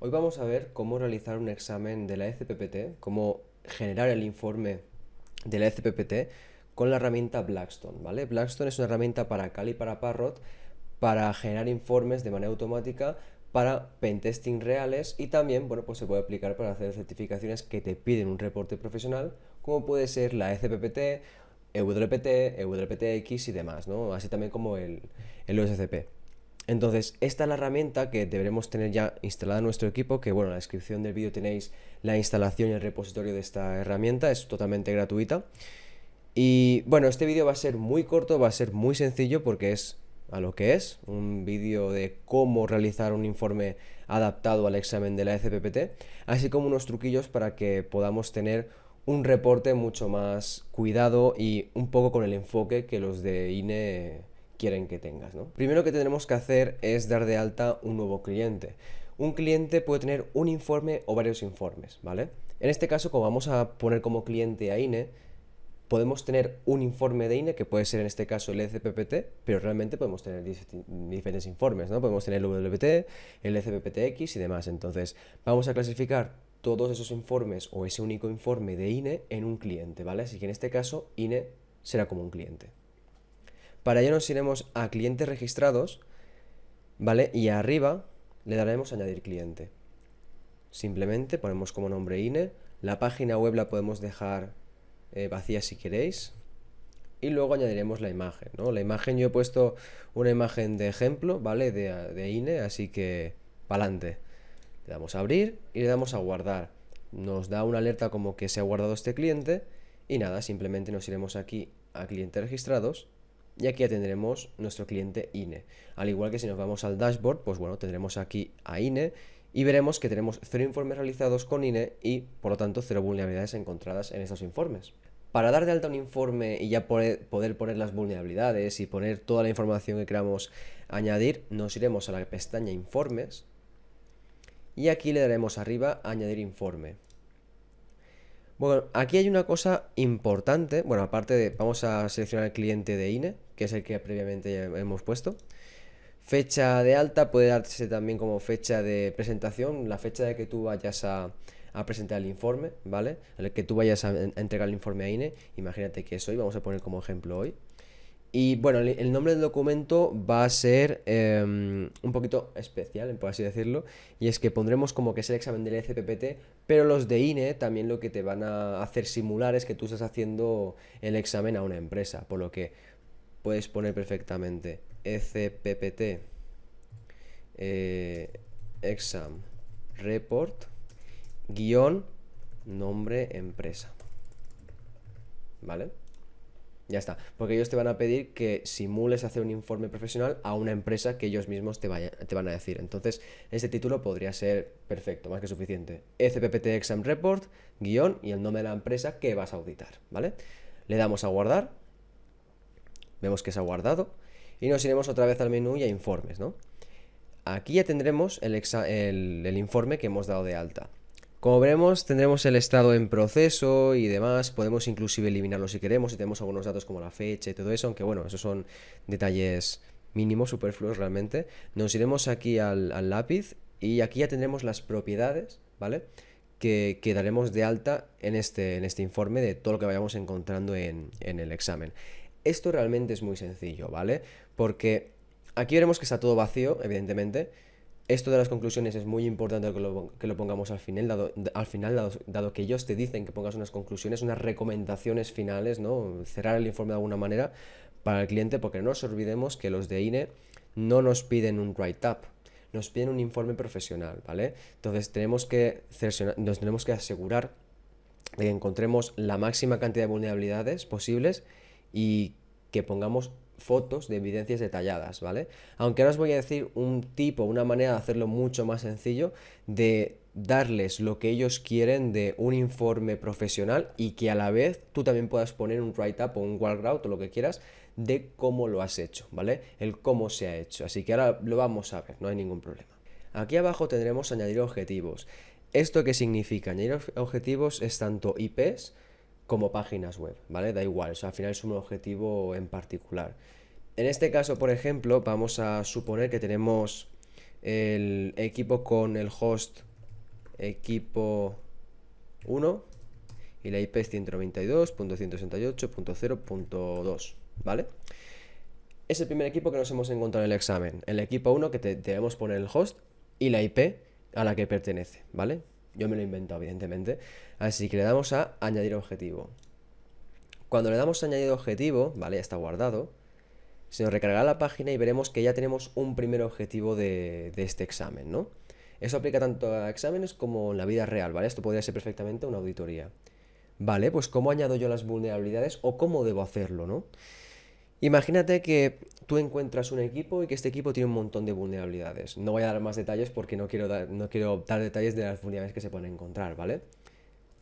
Hoy vamos a ver cómo realizar un examen de la FPPT, cómo generar el informe de la FPPT con la herramienta Blackstone, ¿vale? Blackstone es una herramienta para Cali y para Parrot para generar informes de manera automática para pentesting reales y también, bueno, pues se puede aplicar para hacer certificaciones que te piden un reporte profesional, como puede ser la FPPT, EWPT, EWPTX y demás, ¿no? Así también como el, el OSCP. Entonces, esta es la herramienta que deberemos tener ya instalada en nuestro equipo, que bueno, en la descripción del vídeo tenéis la instalación y el repositorio de esta herramienta, es totalmente gratuita. Y bueno, este vídeo va a ser muy corto, va a ser muy sencillo porque es a lo que es, un vídeo de cómo realizar un informe adaptado al examen de la FPPT, así como unos truquillos para que podamos tener un reporte mucho más cuidado y un poco con el enfoque que los de INE quieren que tengas. ¿no? Primero que tenemos que hacer es dar de alta un nuevo cliente. Un cliente puede tener un informe o varios informes, ¿vale? En este caso, como vamos a poner como cliente a INE, podemos tener un informe de INE, que puede ser en este caso el ECPPT, pero realmente podemos tener diferentes informes, ¿no? Podemos tener el WPT, el ECPPTX y demás. Entonces, vamos a clasificar todos esos informes o ese único informe de INE en un cliente, ¿vale? Así que en este caso, INE será como un cliente. Para ello nos iremos a clientes registrados, ¿vale? Y arriba le daremos añadir cliente. Simplemente ponemos como nombre INE, la página web la podemos dejar eh, vacía si queréis, y luego añadiremos la imagen, ¿no? La imagen yo he puesto una imagen de ejemplo, ¿vale? De, INE, e, así que adelante, Le damos a abrir y le damos a guardar. Nos da una alerta como que se ha guardado este cliente y nada, simplemente nos iremos aquí a clientes registrados y aquí ya tendremos nuestro cliente INE. Al igual que si nos vamos al dashboard, pues bueno, tendremos aquí a INE y veremos que tenemos cero informes realizados con INE y por lo tanto cero vulnerabilidades encontradas en estos informes. Para dar de alta un informe y ya poder poner las vulnerabilidades y poner toda la información que queramos añadir, nos iremos a la pestaña informes y aquí le daremos arriba añadir informe. Bueno, aquí hay una cosa importante, bueno, aparte de, vamos a seleccionar el cliente de INE, que es el que previamente hemos puesto. Fecha de alta puede darse también como fecha de presentación, la fecha de que tú vayas a, a presentar el informe, ¿vale? El que tú vayas a, entregar el informe a INE, imagínate que es hoy, vamos a poner como ejemplo hoy. Y bueno, el, nombre del documento va a ser em, un poquito especial, por así decirlo, y es que pondremos como que es el examen del ECPPT, pero los de INE también lo que te van a hacer simular es que tú estás haciendo el examen a una empresa, por lo que puedes poner perfectamente ECPPT eh, exam report guión nombre empresa. ¿Vale? Ya está. Porque ellos te van a pedir que simules hacer un informe profesional a una empresa que ellos mismos te, te van a decir. Entonces, este título podría ser perfecto, más que suficiente. fppt Exam Report, guión y el nombre de la empresa que vas a auditar. ¿Vale? Le damos a guardar vemos que se ha guardado y nos iremos otra vez al menú y a informes, ¿no? Aquí ya tendremos el, informe que hemos dado de alta. Como veremos, tendremos el estado en proceso y demás, podemos inclusive eliminarlo si queremos, si tenemos algunos datos como la fecha y todo eso, aunque bueno, esos son detalles mínimos, superfluos realmente. Nos iremos aquí al, lápiz y aquí ya tendremos las propiedades, ¿vale? Que, que, daremos de alta en este, en este informe de todo lo que vayamos encontrando en, en el examen. Esto realmente es muy sencillo, ¿vale? Porque aquí veremos que está todo vacío, evidentemente. Esto de las conclusiones es muy importante que lo, pongamos al final, dado, al final dado, que ellos te dicen que pongas unas conclusiones, unas recomendaciones finales, ¿no? Cerrar el informe de alguna manera para el cliente, porque no nos olvidemos que los de INE no nos piden un write-up, nos piden un informe profesional, ¿vale? Entonces tenemos que nos tenemos que asegurar de que encontremos la máxima cantidad de vulnerabilidades posibles y que pongamos fotos de evidencias detalladas, ¿vale? Aunque ahora os voy a decir un tipo, una manera de hacerlo mucho más sencillo, de darles lo que ellos quieren de un informe profesional y que a la vez tú también puedas poner un write-up o un wall route o lo que quieras de cómo lo has hecho, ¿vale? El cómo se ha hecho. Así que ahora lo vamos a ver, no hay ningún problema. Aquí abajo tendremos añadir objetivos. ¿Esto qué significa? Añadir objetivos es tanto IPs, como páginas web, ¿vale? Da igual, o al final es un objetivo en particular. En este caso, por ejemplo, vamos a suponer que tenemos el equipo con el host equipo 1 y la IP es 192.168.0.2, ¿vale? Es el primer equipo que nos hemos encontrado en el examen. El equipo 1 que te debemos poner el host y la IP a la que pertenece, ¿vale? Yo me lo he inventado, evidentemente. Así que le damos a añadir objetivo. Cuando le damos a añadir objetivo, vale, ya está guardado. Se nos recargará la página y veremos que ya tenemos un primer objetivo de, de este examen, ¿no? Eso aplica tanto a exámenes como en la vida real, ¿vale? Esto podría ser perfectamente una auditoría. Vale, pues ¿cómo añado yo las vulnerabilidades o cómo debo hacerlo, no? Imagínate que tú encuentras un equipo y que este equipo tiene un montón de vulnerabilidades. No voy a dar más detalles porque no quiero dar, no quiero dar detalles de las vulnerabilidades que se pueden encontrar, ¿vale?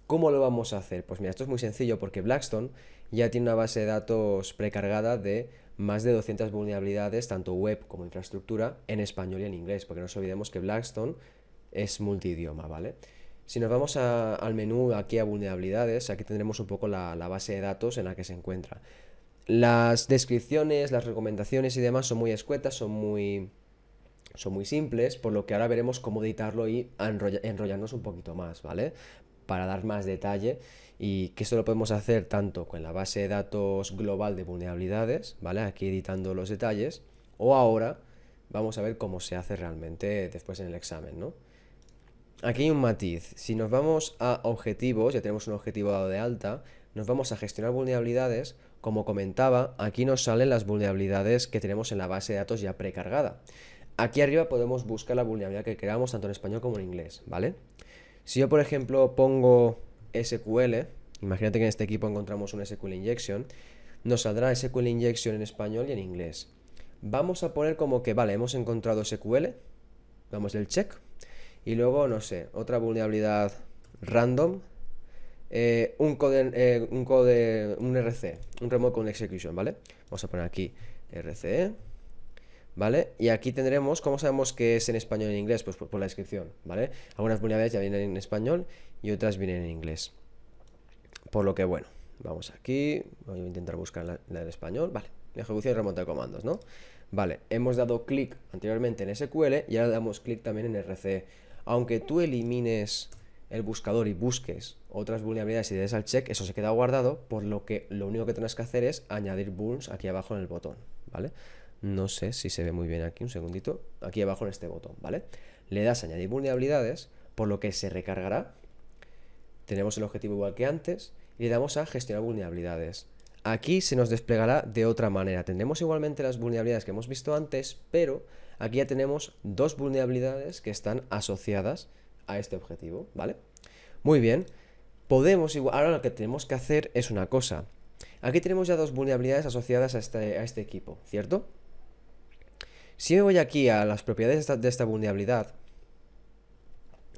¿Cómo lo vamos a hacer? Pues mira, esto es muy sencillo porque Blackstone ya tiene una base de datos precargada de más de 200 vulnerabilidades, tanto web como infraestructura, en español y en inglés, porque no nos olvidemos que Blackstone es multidioma, ¿vale? Si nos vamos al menú aquí a vulnerabilidades, aquí tendremos un poco la, la base de datos en la que se encuentra. Las descripciones, las recomendaciones y demás son muy escuetas, son muy, son muy simples, por lo que ahora veremos cómo editarlo y enrollarnos un poquito más, ¿vale? Para dar más detalle y que esto lo podemos hacer tanto con la base de datos global de vulnerabilidades, ¿vale? Aquí editando los detalles, o ahora vamos a ver cómo se hace realmente después en el examen, ¿no? Aquí hay un matiz. Si nos vamos a objetivos, ya tenemos un objetivo dado de alta, nos vamos a gestionar vulnerabilidades. Como comentaba, aquí nos salen las vulnerabilidades que tenemos en la base de datos ya precargada. Aquí arriba podemos buscar la vulnerabilidad que creamos tanto en español como en inglés, ¿vale? Si yo, por ejemplo, pongo SQL, imagínate que en este equipo encontramos un SQL Injection, nos saldrá SQL Injection en español y en inglés. Vamos a poner como que, vale, hemos encontrado SQL, damos el check, y luego, no sé, otra vulnerabilidad random, eh, eh, un, code, un code, un RC, un remote con execution, ¿vale? Vamos a poner aquí RC, ¿vale? Y aquí tendremos, ¿cómo sabemos que es en español y en inglés? Pues por, la descripción, ¿vale? Algunas vulnerabilidades ya vienen en español y otras vienen en inglés. Por lo que, bueno, vamos aquí, voy a intentar buscar la, español, ¿vale? ejecución y de comandos, ¿no? Vale, hemos dado clic anteriormente en SQL y ahora damos clic también en RC. Aunque tú elimines el buscador y busques otras vulnerabilidades y des al check, eso se queda guardado, por lo que lo único que tienes que hacer es añadir burns aquí abajo en el botón, ¿vale? No sé si se ve muy bien aquí, un segundito, aquí abajo en este botón, ¿vale? Le das añadir vulnerabilidades, por lo que se recargará, tenemos el objetivo igual que antes, y le damos a gestionar vulnerabilidades. Aquí se nos desplegará de otra manera, tendremos igualmente las vulnerabilidades que hemos visto antes, pero aquí ya tenemos dos vulnerabilidades que están asociadas a este objetivo, ¿vale? Muy bien, podemos igual, ahora lo que tenemos que hacer es una cosa. Aquí tenemos ya dos vulnerabilidades asociadas a este, este equipo, ¿cierto? Si me voy aquí a las propiedades de esta, de esta vulnerabilidad,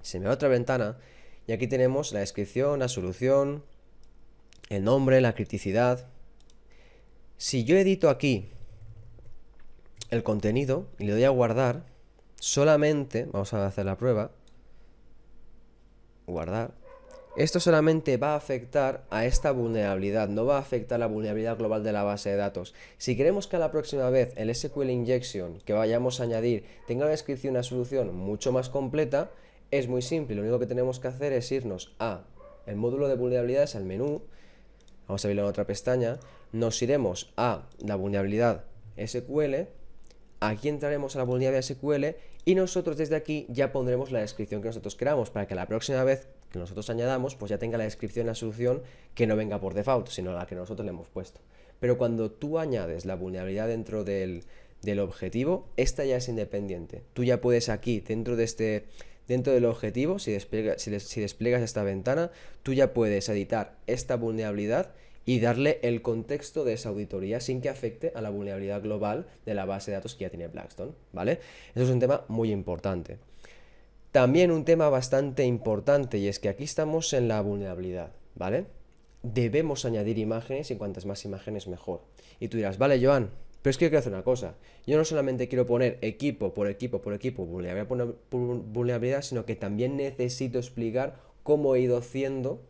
se me va a otra ventana y aquí tenemos la descripción, la solución, el nombre, la criticidad. Si yo edito aquí el contenido y le doy a guardar, solamente, vamos a hacer la prueba, guardar. Esto solamente va a afectar a esta vulnerabilidad, no va a afectar la vulnerabilidad global de la base de datos. Si queremos que a la próxima vez el SQL Injection que vayamos a añadir tenga una descripción, una solución mucho más completa, es muy simple. Lo único que tenemos que hacer es irnos a el módulo de vulnerabilidades, al menú, vamos a abrirlo en otra pestaña, nos iremos a la vulnerabilidad SQL, aquí entraremos a la vulnerabilidad SQL y nosotros desde aquí ya pondremos la descripción que nosotros creamos para que la próxima vez que nosotros añadamos, pues ya tenga la descripción, la solución que no venga por default, sino la que nosotros le hemos puesto. Pero cuando tú añades la vulnerabilidad dentro del, objetivo, esta ya es independiente. Tú ya puedes aquí, dentro de este, dentro del objetivo, si, desplegas si despliegas esta ventana, tú ya puedes editar esta vulnerabilidad y darle el contexto de esa auditoría sin que afecte a la vulnerabilidad global de la base de datos que ya tiene Blackstone, ¿vale? Eso es un tema muy importante. También un tema bastante importante y es que aquí estamos en la vulnerabilidad, ¿vale? Debemos añadir imágenes y cuantas más imágenes mejor. Y tú dirás, vale, Joan, pero es que quiero hacer una cosa. Yo no solamente quiero poner equipo por equipo por equipo, vulnerabilidad por vulnerabilidad, sino que también necesito explicar cómo he ido haciendo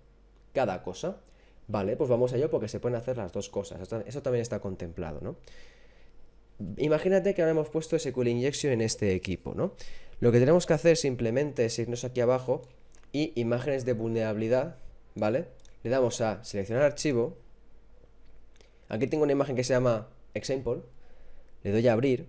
cada cosa. Vale, pues vamos a ello porque se pueden hacer las dos cosas. Eso también está contemplado, ¿no? Imagínate que ahora hemos puesto SQL Injection en este equipo, ¿no? Lo que tenemos que hacer simplemente es irnos aquí abajo y imágenes de vulnerabilidad, ¿vale? Le damos a seleccionar archivo. Aquí tengo una imagen que se llama example. Le doy a abrir.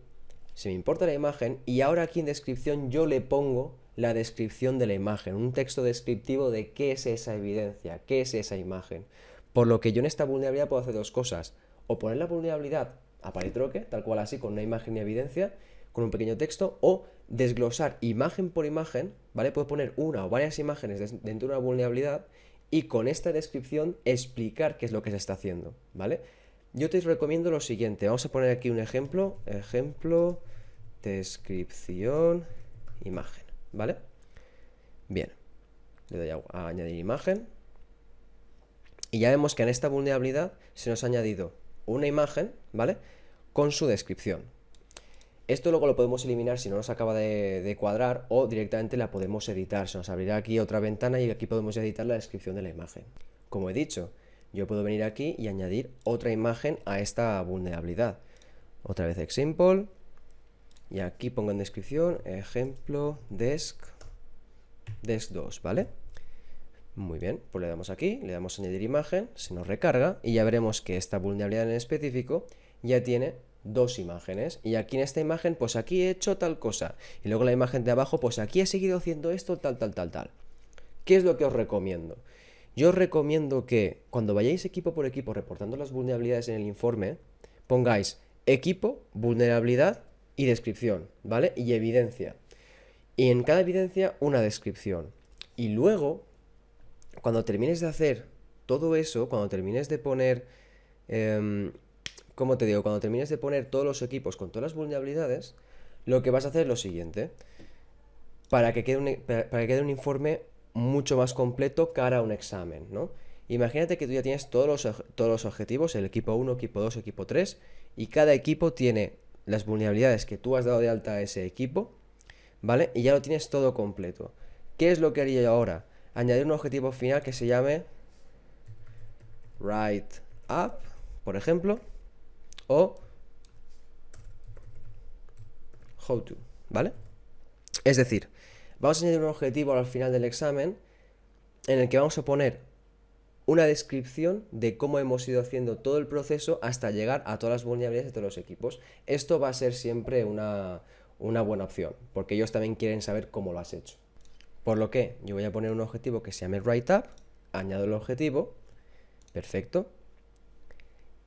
Se me importa la imagen y ahora aquí en descripción yo le pongo la descripción de la imagen, un texto descriptivo de qué es esa evidencia, qué es esa imagen. Por lo que yo en esta vulnerabilidad puedo hacer dos cosas, o poner la vulnerabilidad a paritroque, tal cual así, con una imagen y evidencia, con un pequeño texto, o desglosar imagen por imagen, ¿vale? Puedo poner una o varias imágenes dentro de una vulnerabilidad y con esta descripción explicar qué es lo que se está haciendo, ¿vale? Yo te recomiendo lo siguiente, vamos a poner aquí un ejemplo, ejemplo, descripción, imagen. ¿vale? Bien, le doy a, añadir imagen. Y ya vemos que en esta vulnerabilidad se nos ha añadido una imagen, ¿vale? Con su descripción. Esto luego lo podemos eliminar si no nos acaba de, cuadrar o directamente la podemos editar. Se nos abrirá aquí otra ventana y aquí podemos editar la descripción de la imagen. Como he dicho, yo puedo venir aquí y añadir otra imagen a esta vulnerabilidad. Otra vez simple y aquí pongo en descripción ejemplo desk desk 2, ¿vale? Muy bien, pues le damos aquí, le damos añadir imagen, se nos recarga y ya veremos que esta vulnerabilidad en específico ya tiene dos imágenes y aquí en esta imagen pues aquí he hecho tal cosa y luego la imagen de abajo pues aquí he seguido haciendo esto tal tal tal tal. ¿Qué es lo que os recomiendo? Yo os recomiendo que cuando vayáis equipo por equipo reportando las vulnerabilidades en el informe pongáis equipo, vulnerabilidad y descripción, ¿vale? Y evidencia. Y en cada evidencia una descripción. Y luego, cuando termines de hacer todo eso, cuando termines de poner, eh, ¿cómo te digo? Cuando termines de poner todos los equipos con todas las vulnerabilidades, lo que vas a hacer es lo siguiente. Para que quede un, quede un informe mucho más completo cara a un examen, ¿no? Imagínate que tú ya tienes todos los, todos los objetivos, el equipo 1, equipo 2, equipo 3, y cada equipo tiene las vulnerabilidades que tú has dado de alta a ese equipo, ¿vale? Y ya lo tienes todo completo. ¿Qué es lo que haría yo ahora? Añadir un objetivo final que se llame write up, por ejemplo, o how to, ¿vale? Es decir, vamos a añadir un objetivo al final del examen en el que vamos a poner una descripción de cómo hemos ido haciendo todo el proceso hasta llegar a todas las vulnerabilidades de todos los equipos. Esto va a ser siempre una, buena opción, porque ellos también quieren saber cómo lo has hecho. Por lo que yo voy a poner un objetivo que se llame Write Up, añado el objetivo, perfecto.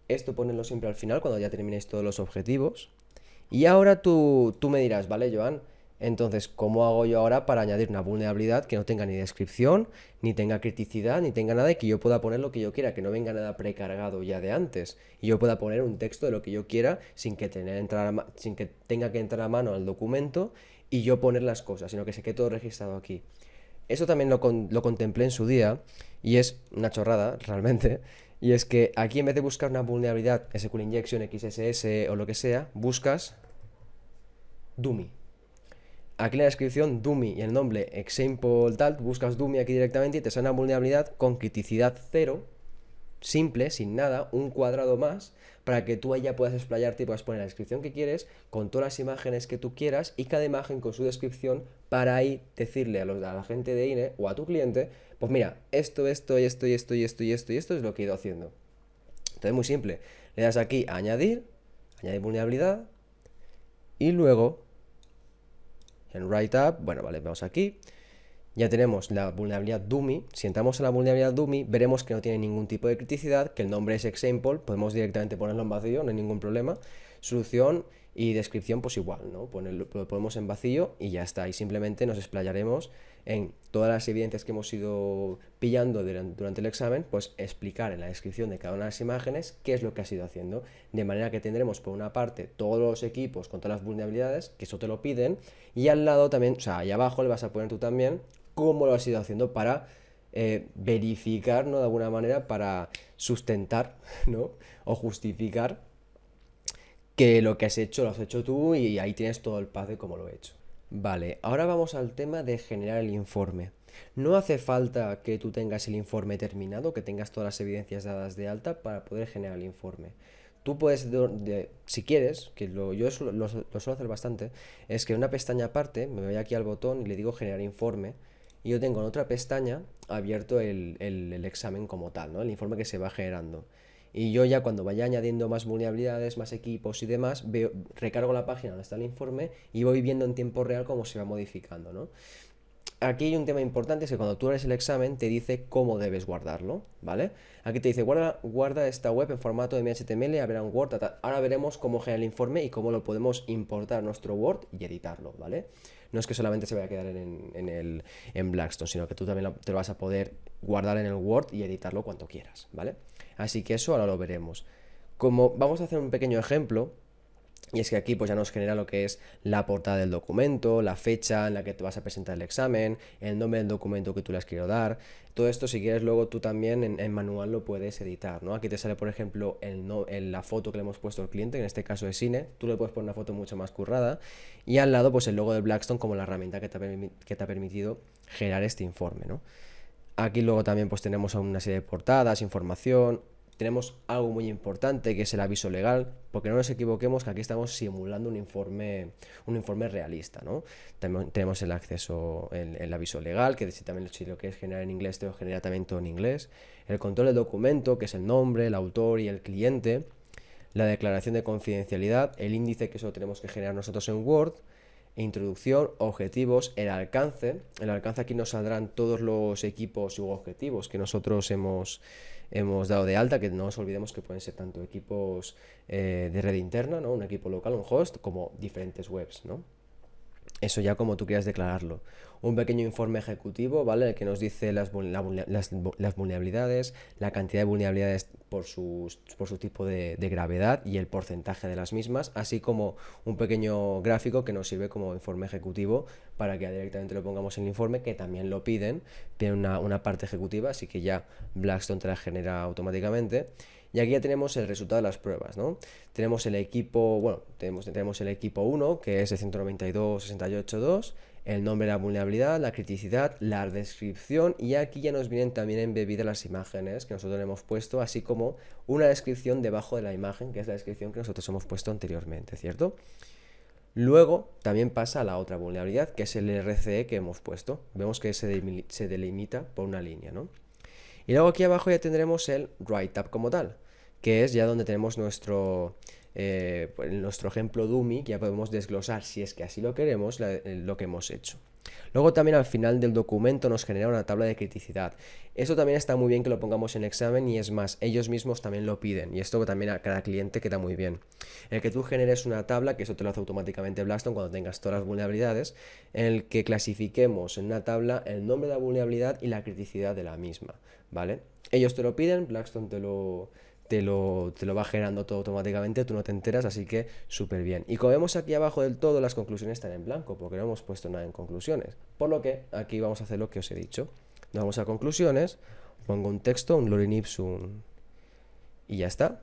Esto ponerlo siempre al final, cuando ya terminéis todos los objetivos. Y ahora tú, tú me dirás, ¿vale, Joan? Entonces, ¿cómo hago yo ahora para añadir una vulnerabilidad que no tenga ni descripción, ni tenga criticidad, ni tenga nada y que yo pueda poner lo que yo quiera, que no venga nada precargado ya de antes y yo pueda poner un texto de lo que yo quiera sin que, sin que tenga que entrar a mano al documento y yo poner las cosas, sino que se quede todo registrado aquí. Eso también lo, contemplé en su día y es una chorrada realmente. Y es que aquí en vez de buscar una vulnerabilidad SQL Injection, XSS o lo que sea, buscas Dummy aquí en la descripción Dummy y el nombre example tal, buscas Dummy aquí directamente y te sale una vulnerabilidad con criticidad cero, simple, sin nada, un cuadrado más, para que tú allá puedas explayarte y puedas poner la descripción que quieres, con todas las imágenes que tú quieras y cada imagen con su descripción para ahí decirle a, los, la gente de INE o a tu cliente, pues mira, esto, esto, y esto, y esto, y esto, y esto, y esto es lo que he ido haciendo. Entonces muy simple, le das aquí a añadir, añadir vulnerabilidad y luego en Write Up, bueno, vale, vamos aquí. Ya tenemos la vulnerabilidad dumi Si entramos en la vulnerabilidad dumi veremos que no tiene ningún tipo de criticidad, que el nombre es example, podemos directamente ponerlo en vacío, no hay ningún problema. Solución y descripción, pues igual, ¿no? lo ponemos en vacío y ya está. Y simplemente nos explayaremos en todas las evidencias que hemos ido pillando durante el examen, pues explicar en la descripción de cada una de las imágenes qué es lo que has ido haciendo. De manera que tendremos por una parte todos los equipos con todas las vulnerabilidades, que eso te lo piden, y al lado también, o sea, ahí abajo le vas a poner tú también cómo lo has ido haciendo para eh, verificar, ¿no? De alguna manera, para sustentar, ¿no? O justificar que lo que has hecho lo has hecho tú y ahí tienes todo el pase de cómo lo he hecho. Vale, ahora vamos al tema de generar el informe. No hace falta que tú tengas el informe terminado, que tengas todas las evidencias dadas de alta para poder generar el informe. Tú puedes, si quieres, que lo, yo lo, suelo hacer bastante, es que en una pestaña aparte me voy aquí al botón y le digo generar informe y yo tengo en otra pestaña abierto el, el examen como tal, ¿no? el informe que se va generando. Y yo ya cuando vaya añadiendo más vulnerabilidades, más equipos y demás, veo, recargo la página donde está el informe y voy viendo en tiempo real cómo se va modificando, ¿no? Aquí hay un tema importante, es que cuando tú haces el examen te dice cómo debes guardarlo, ¿vale? Aquí te dice, guarda, esta web en formato de HTML, habrá un Word, ahora veremos cómo genera el informe y cómo lo podemos importar a nuestro Word y editarlo, ¿vale? No es que solamente se vaya a quedar en, Blackstone, sino que tú también te lo vas a poder guardar en el Word y editarlo cuanto quieras, ¿vale? Así que eso ahora lo veremos. Como vamos a hacer un pequeño ejemplo, y es que aquí pues ya nos genera lo que es la portada del documento, la fecha en la que te vas a presentar el examen, el nombre del documento que tú le has querido dar. Todo esto si quieres luego tú también en, manual lo puedes editar, ¿no? Aquí te sale por ejemplo el la foto que le hemos puesto al cliente, en este caso es Cine. Tú le puedes poner una foto mucho más currada. Y al lado pues el logo de Blackstone como la herramienta que te ha, que te ha permitido generar este informe, ¿no? Aquí luego también pues tenemos una serie de portadas, información, tenemos algo muy importante que es el aviso legal, porque no nos equivoquemos que aquí estamos simulando un informe, un informe realista, ¿no? También tenemos el acceso, el, aviso legal, que si también si lo que es generar en inglés, te lo genera también todo en inglés, el control del documento, que es el nombre, el autor y el cliente, la declaración de confidencialidad, el índice que eso tenemos que generar nosotros en Word, introducción, objetivos, el alcance. El alcance aquí nos saldrán todos los equipos y objetivos que nosotros hemos, hemos dado de alta, que no nos olvidemos que pueden ser tanto equipos eh, de red interna, ¿no? un equipo local, un host, como diferentes webs. ¿no? eso ya como tú quieras declararlo. Un pequeño informe ejecutivo, ¿vale? El que nos dice las, vulnerabilidades, la cantidad de vulnerabilidades por, sus, por su tipo de, gravedad y el porcentaje de las mismas, así como un pequeño gráfico que nos sirve como informe ejecutivo para que directamente lo pongamos en el informe, que también lo piden, tiene una, una parte ejecutiva, así que ya Blackstone te la genera automáticamente. Y aquí ya tenemos el resultado de las pruebas, ¿no? Tenemos el equipo, bueno, tenemos, tenemos el equipo 1, que es el 192.68.2, el nombre de la vulnerabilidad, la criticidad, la descripción y aquí ya nos vienen también embebidas las imágenes que nosotros le hemos puesto, así como una descripción debajo de la imagen, que es la descripción que nosotros hemos puesto anteriormente, ¿cierto? Luego también pasa la otra vulnerabilidad, que es el RCE que hemos puesto. Vemos que se, delimita por una línea, ¿no? Y luego aquí abajo ya tendremos el write-up como tal, que es ya donde tenemos nuestro, eh, pues, nuestro ejemplo dummy, que ya podemos desglosar, si es que así lo queremos, eh, lo que hemos hecho. Luego también al final del documento nos genera una tabla de criticidad. eso también está muy bien que lo pongamos en examen y es más, ellos mismos también lo piden y esto también a cada cliente queda muy bien. El que tú generes una tabla, que eso te lo hace automáticamente Blaston cuando tengas todas las vulnerabilidades, en el que clasifiquemos en una tabla el nombre de la vulnerabilidad y la criticidad de la misma. ¿vale? Ellos te lo piden, Blackstone te lo, te lo, va generando todo automáticamente, tú no te enteras, así que súper bien. Y como vemos aquí abajo del todo, las conclusiones están en blanco, porque no hemos puesto nada en conclusiones. Por lo que aquí vamos a hacer lo que os he dicho. Nos vamos a conclusiones, pongo un texto, un lorem ipsum, y ya está.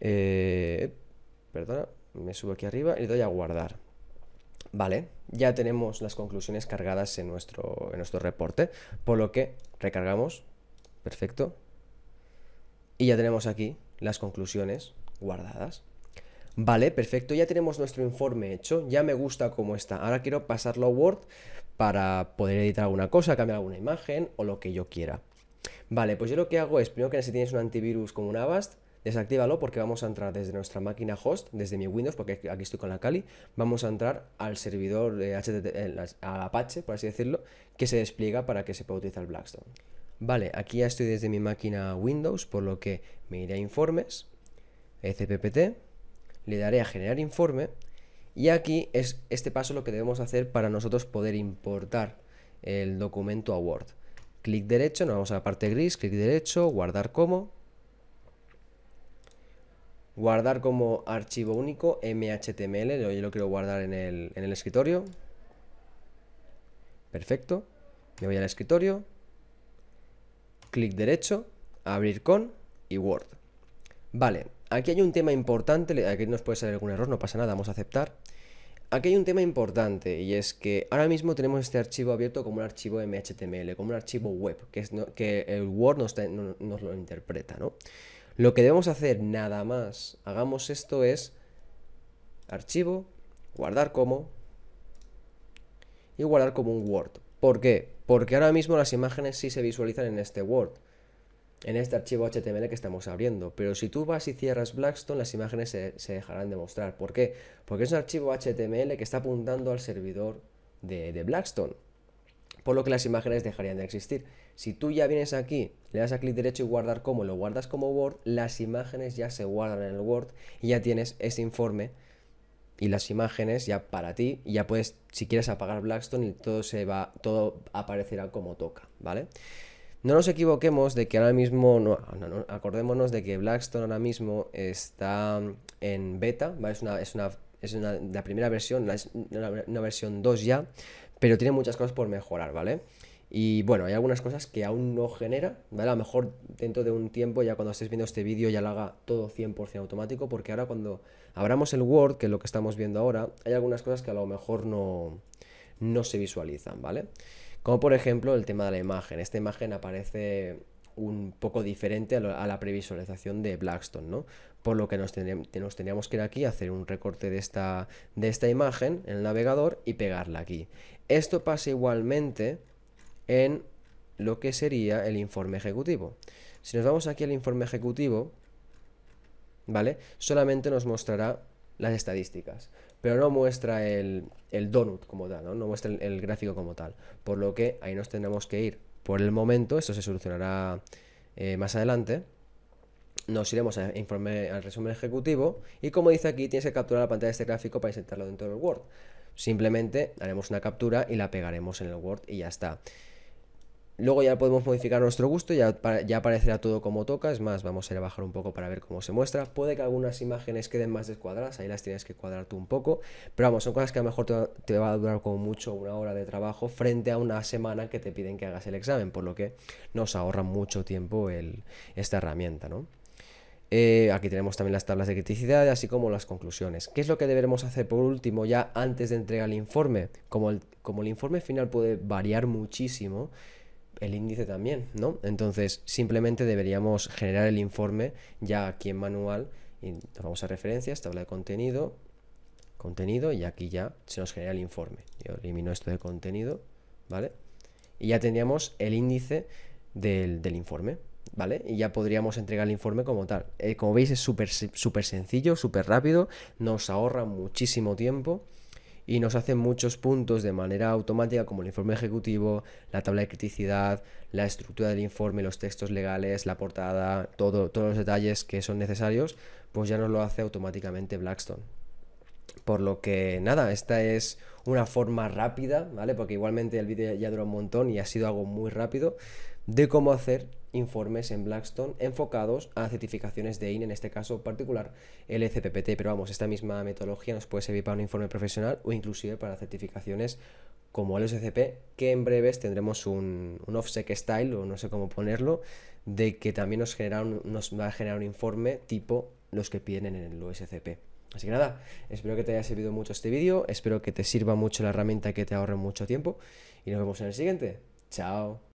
Eh, perdona, me subo aquí arriba y le doy a guardar. Vale, ya tenemos las conclusiones cargadas en nuestro, en nuestro reporte, por lo que recargamos Perfecto. Y ya tenemos aquí las conclusiones guardadas. Vale, perfecto, ya tenemos nuestro informe hecho, ya me gusta cómo está. Ahora quiero pasarlo a Word para poder editar alguna cosa, cambiar alguna imagen o lo que yo quiera. Vale, pues yo lo que hago es, primero que si tienes un antivirus como un Avast, desactívalo porque vamos a entrar desde nuestra máquina host, desde mi Windows, porque aquí estoy con la Kali, vamos a entrar al servidor de Apache, por así decirlo, que se despliega para que se pueda utilizar Blackstone. Vale, aquí ya estoy desde mi máquina Windows, por lo que me iré a informes, cppt le daré a generar informe y aquí es este paso lo que debemos hacer para nosotros poder importar el documento a Word. Clic derecho, nos vamos a la parte gris, clic derecho, guardar como, guardar como archivo único MHTML, yo lo quiero guardar en el, en el escritorio. Perfecto, me voy al escritorio, clic derecho, abrir con y Word. Vale, aquí hay un tema importante, aquí nos puede salir algún error, no pasa nada, vamos a aceptar. Aquí hay un tema importante y es que ahora mismo tenemos este archivo abierto como un archivo MHTML, como un archivo web, que, es que el Word no, nos lo interpreta, ¿no? Lo que debemos hacer nada más, hagamos esto es archivo, guardar como y guardar como un Word. ¿Por qué? Porque ahora mismo las imágenes sí se visualizan en este Word, en este archivo HTML que estamos abriendo. Pero si tú vas y cierras Blackstone, las imágenes se, dejarán de mostrar. ¿Por qué? Porque es un archivo HTML que está apuntando al servidor de, de Blackstone por lo que las imágenes dejarían de existir. Si tú ya vienes aquí, le das a clic derecho y guardar como, lo guardas como Word, las imágenes ya se guardan en el Word y ya tienes ese informe y las imágenes ya para ti, y ya puedes, si quieres apagar Blackstone y todo se va, todo aparecerá como toca, ¿vale? No nos equivoquemos de que ahora mismo, no, acordémonos de que Blackstone ahora mismo está en beta, es, una, es, una, es una, la primera versión, es una, versión 2 ya, pero tiene muchas cosas por mejorar, ¿vale? Y bueno, hay algunas cosas que aún no genera, ¿vale? A lo mejor dentro de un tiempo, ya cuando estés viendo este vídeo, ya lo haga todo 100% automático, porque ahora cuando abramos el Word, que es lo que estamos viendo ahora, hay algunas cosas que a lo mejor no, no se visualizan, ¿vale? Como por ejemplo el tema de la imagen. Esta imagen aparece un poco diferente a, la previsualización de Blackstone, ¿no? Por lo que nos, tendríamos teníamos que ir aquí, a hacer un recorte de esta, de esta imagen en el navegador y pegarla aquí. Esto pasa igualmente en lo que sería el informe ejecutivo. Si nos vamos aquí al informe ejecutivo, ¿vale? Solamente nos mostrará las estadísticas, pero no muestra el, donut como tal, ¿no? muestra el, gráfico como tal. Por lo que ahí nos tendremos que ir por el momento, esto se solucionará eh, más adelante. Nos iremos a informe, al resumen ejecutivo y como dice aquí, tienes que capturar la pantalla de este gráfico para insertarlo dentro del Word. Simplemente haremos una captura y la pegaremos en el Word y ya está. Luego ya podemos modificar nuestro gusto, ya, ya aparecerá todo como toca. Es más, vamos a ir a bajar un poco para ver cómo se muestra. Puede que algunas imágenes queden más descuadradas, ahí las tienes que cuadrar tú un poco. Pero vamos, son cosas que a lo mejor te, va a durar como mucho una hora de trabajo frente a una semana que te piden que hagas el examen, por lo que nos ahorra mucho tiempo esta herramienta, eh, aquí tenemos también las tablas de criticidad, así como las conclusiones. ¿Qué es lo que deberemos hacer por último ya antes de entregar el informe? Como como el informe final puede variar muchísimo, el índice también, ¿no? Entonces, simplemente deberíamos generar el informe ya aquí en manual y vamos a referencias, tabla de contenido, contenido y aquí ya se nos genera el informe. Yo elimino esto de contenido, ¿vale? Y ya tendríamos el índice del, del informe, ¿vale? Y ya podríamos entregar el informe como tal. Eh, como veis es súper súper sencillo, súper rápido, nos ahorra muchísimo tiempo y nos hacen muchos puntos de manera automática como el informe ejecutivo, la tabla de criticidad, la estructura del informe, los textos legales, la portada, todo, todos los detalles que son necesarios, pues ya nos lo hace automáticamente Blackstone. Por lo que nada, esta es una forma rápida, ¿vale? Porque igualmente el vídeo ya dura un montón y ha sido algo muy rápido, de cómo hacer informes en Blackstone enfocados a certificaciones de IN, e, en este caso particular el ECPPT, pero vamos, esta misma metodología nos puede servir para un informe profesional o inclusive para certificaciones como el SCP, e que en breves tendremos un, un style, o no sé cómo ponerlo, de que también nos, va a generar un informe tipo los que piden en el OSCP. Así que nada, espero que te haya servido mucho este vídeo, espero que te sirva mucho la herramienta, que te ahorre mucho tiempo y nos vemos en el siguiente. Chao.